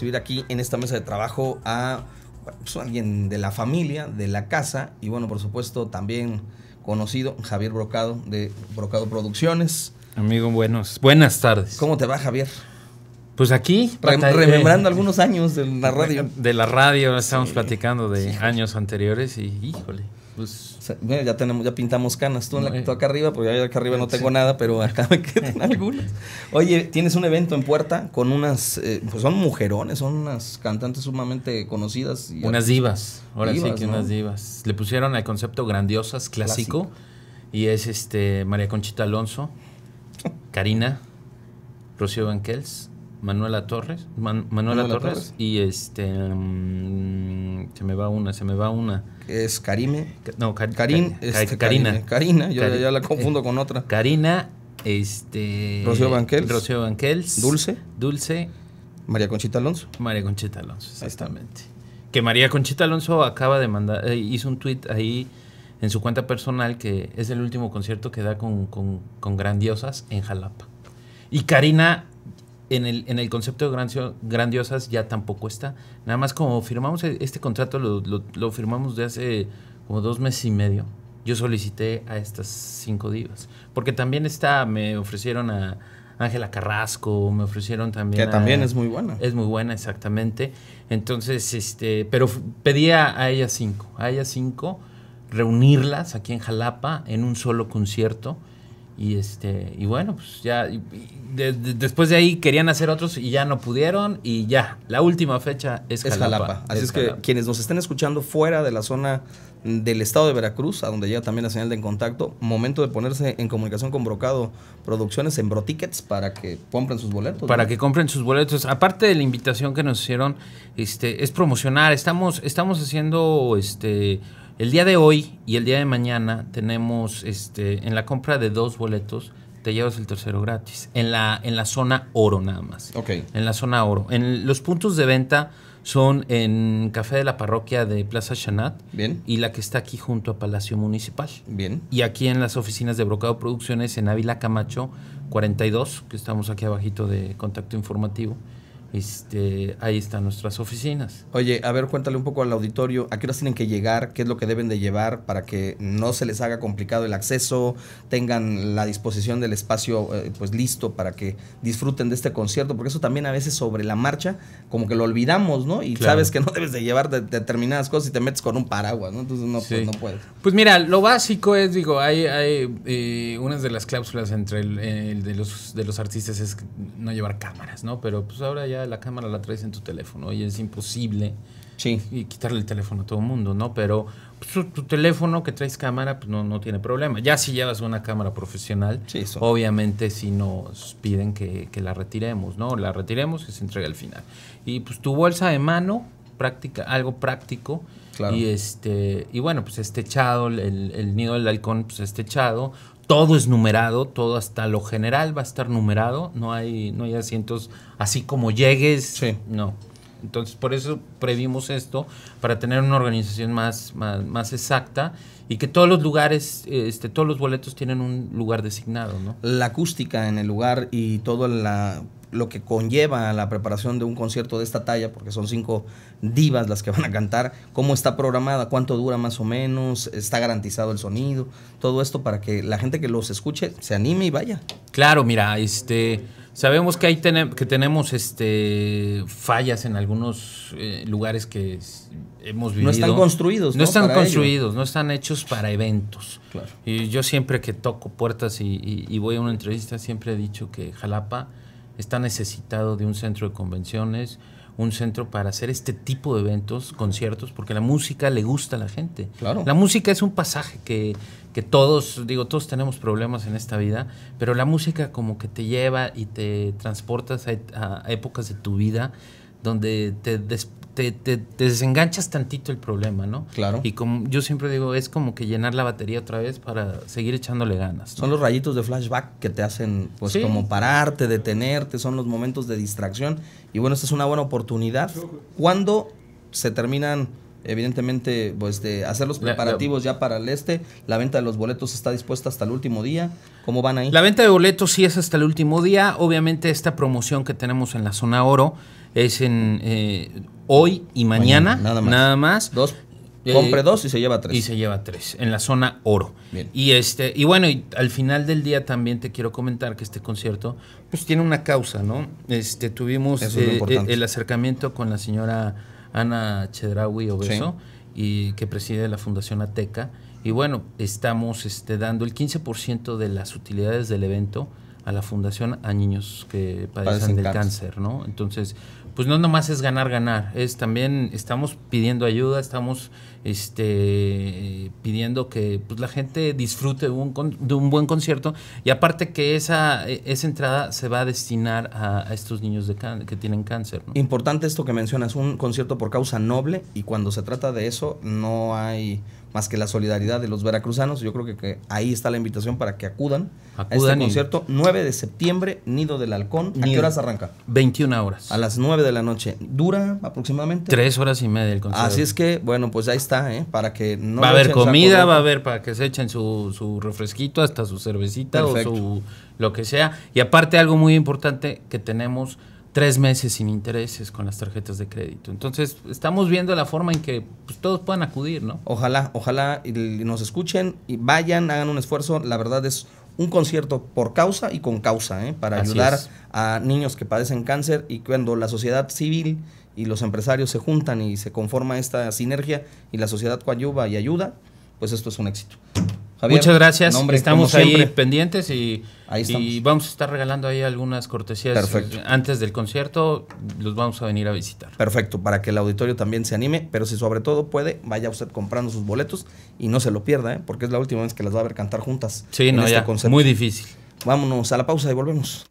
recibir aquí en esta mesa de trabajo a pues, alguien de la familia, de la casa y bueno, por supuesto también conocido, Javier Brocado de Brocado Producciones. Amigo, buenos, buenas tardes. ¿Cómo te va Javier? Pues aquí. remembrando algunos años de la radio. De la radio, estamos platicando de años anteriores y híjole. Pues, bueno, ya tenemos, ya pintamos canas. Tú, en la, eh. tú acá arriba, porque acá arriba no tengo nada, pero acá me quedan algunas. Oye, tienes un evento en Puerta con unas, eh, pues son mujerones, son unas cantantes sumamente conocidas. unas divas, ahora sí que unas divas. Le pusieron al concepto grandiosas, clásico, y es este María Conchita Alonso, Karina, Rocío Banquels Manuela Torres, Manuela, Torres, y este mm, se me va una, se me va una. Es Karime. No, karine. Este, Karina. Karina, yo ya la eh, confundo con otra. Karina, este Rocío Banquels. Rocío Banquels. Dulce. Dulce. María Conchita Alonso. María Conchita Alonso, exactamente. Que María Conchita Alonso acaba de mandar, eh, hizo un tweet ahí en su cuenta personal que es el último concierto que da con Grandiosas en Jalapa. Y Karina en el, en el concepto de grandiosas ya tampoco está. Nada más como firmamos e, este contrato, lo, lo, firmamos de hace como dos meses y medio. Yo solicité a estas cinco divas. Porque también está, me ofrecieron a Ángela Carrasco, me ofrecieron también. Que también es muy buena. Es muy buena, exactamente. Entonces, este, pero pedía a ellas cinco, a ellas cinco, reunirlas aquí en Jalapa en un solo concierto y este, y bueno, pues ya después de ahí querían hacer otros y ya no pudieron y ya, la última fecha es, es Jalapa, Así es, que quienes nos estén escuchando fuera de la zona del estado de Veracruz, a donde llega también la señal de en contacto, momento de ponerse en comunicación con Brocado Producciones en Brotickets para que compren sus boletos. Para que compren sus boletos. Aparte de la invitación que nos hicieron, este es promocionar, estamos estamos haciendo este el día de hoy y el día de mañana tenemos este, en la compra de dos boletos te llevas el tercero gratis. En la, en la zona oro nada más. Ok. En la zona oro. En los puntos de venta son en Café de la Parroquia de Plaza Chanat. Bien. Y la que está aquí junto a Palacio Municipal. Bien. Y aquí en las oficinas de Brocado Producciones en Ávila Camacho 42, que estamos aquí abajito de contacto informativo. Este, ahí están nuestras oficinas. Oye, a ver, cuéntale un poco al auditorio, ¿a qué horas tienen que llegar? ¿Qué es lo que deben de llevar para que no se les haga complicado el acceso? Tengan la disposición del espacio eh, pues listo para que disfruten de este concierto, porque eso también a veces sobre la marcha como que lo olvidamos, ¿no? Y sabes que no debes de llevar determinadas cosas y te metes con un paraguas, ¿no? Entonces no, pues, puedes. Pues mira, lo básico es, digo, hay, hay eh, de las cláusulas entre el, de, los, de los artistas es no llevar cámaras, ¿no? Pero pues ahora ya la cámara la traes en tu teléfono y es imposible quitarle el teléfono a todo el mundo, ¿no? Pero pues, tu teléfono que traes cámara pues, no, no tiene problema. Ya si llevas una cámara profesional, obviamente si nos piden que, la retiremos, ¿no? La retiremos y se entrega al final. Y pues tu bolsa de mano, práctica, algo práctico. Y este, y bueno, pues este echado, el, nido del halcón, pues este todo es numerado, todo hasta lo general va a estar numerado, no hay, no hay asientos así como llegues, sí. no. Entonces, por eso previmos esto, para tener una organización más, más, exacta y que todos los lugares, este, todos los boletos tienen un lugar designado, ¿no? La acústica en el lugar y toda la lo que conlleva la preparación de un concierto de esta talla, porque son cinco divas las que van a cantar, cómo está programada, cuánto dura más o menos, está garantizado el sonido, todo esto para que la gente que los escuche se anime y vaya. Claro, mira, este sabemos que ahí que tenemos este fallas en algunos eh, lugares que hemos vivido. No están construidos, no, están construidos, no están hechos para eventos. Claro. Y yo siempre que toco puertas y voy a una entrevista siempre he dicho que Jalapa está necesitado de un centro de convenciones, un centro para hacer este tipo de eventos, conciertos, porque la música le gusta a la gente. Claro. La música es un pasaje que, todos, digo, todos tenemos problemas en esta vida, pero la música como que te lleva y te transportas a, épocas de tu vida donde te, te, desenganchas tantito el problema, ¿no? Claro. Y como yo siempre digo, es como que llenar la batería otra vez para seguir echándole ganas. Son los rayitos de flashback que te hacen, pues, como pararte, detenerte, son los momentos de distracción. Y bueno, esta es una buena oportunidad. ¿Cuándo se terminan evidentemente, pues de hacer los preparativos ya para el este. La venta de los boletos está dispuesta hasta el último día. ¿Cómo van ahí? La venta de boletos sí es hasta el último día. Obviamente esta promoción que tenemos en la zona oro es en eh, hoy y mañana, nada, más. nada Dos. Eh, compre dos y se lleva tres. Y se lleva tres, en la zona oro. Y este, y bueno, y al final del día también te quiero comentar que este concierto, pues tiene una causa, ¿no? Este, tuvimos eh, el acercamiento con la señora Ana Chedraui Obeso, y que preside la Fundación Ateca. Y bueno, estamos este, dando el 15% de las utilidades del evento a la fundación a niños que padecen, del cáncer. ¿no? Entonces, pues no nomás es ganar, ganar, es también estamos pidiendo ayuda, estamos este, pidiendo que pues, la gente disfrute de un, de un, buen concierto y aparte que esa, e, esa entrada se va a destinar a, estos niños de que tienen cáncer. Importante esto que mencionas, un concierto por causa noble y cuando se trata de eso no hay más que la solidaridad de los veracruzanos, yo creo que, ahí está la invitación para que acudan, a este concierto 9 de septiembre, Nido del Halcón. ¿A qué horas arranca? 21 horas. A las 9 de de la noche. Dura aproximadamente. Tres horas y media el Así es que, bueno, pues ahí está, ¿eh? Para que no. Va a haber comida, va a haber para que se echen su, refresquito, hasta su cervecita o su lo que sea. Y aparte, algo muy importante que tenemos tres meses sin intereses con las tarjetas de crédito. Entonces, estamos viendo la forma en que pues, todos puedan acudir, ¿no? Ojalá, ojalá y nos escuchen y vayan, hagan un esfuerzo. La verdad es un concierto por causa y con causa, ¿eh? para ayudar a niños que padecen cáncer y cuando la sociedad civil y los empresarios se juntan y se conforma esta sinergia y la sociedad coadyuva y ayuda, pues esto es un éxito. Muchas gracias. Estamos ahí pendientes y, vamos a estar regalando ahí algunas cortesías eh, antes del concierto. Los vamos a venir a visitar. Perfecto, para que el auditorio también se anime, pero si sobre todo puede, vaya usted comprando sus boletos y no se lo pierda, ¿eh? porque es la última vez que las va a ver cantar juntas. Sí, en no, este ya. Muy difícil. Vámonos a la pausa y volvemos.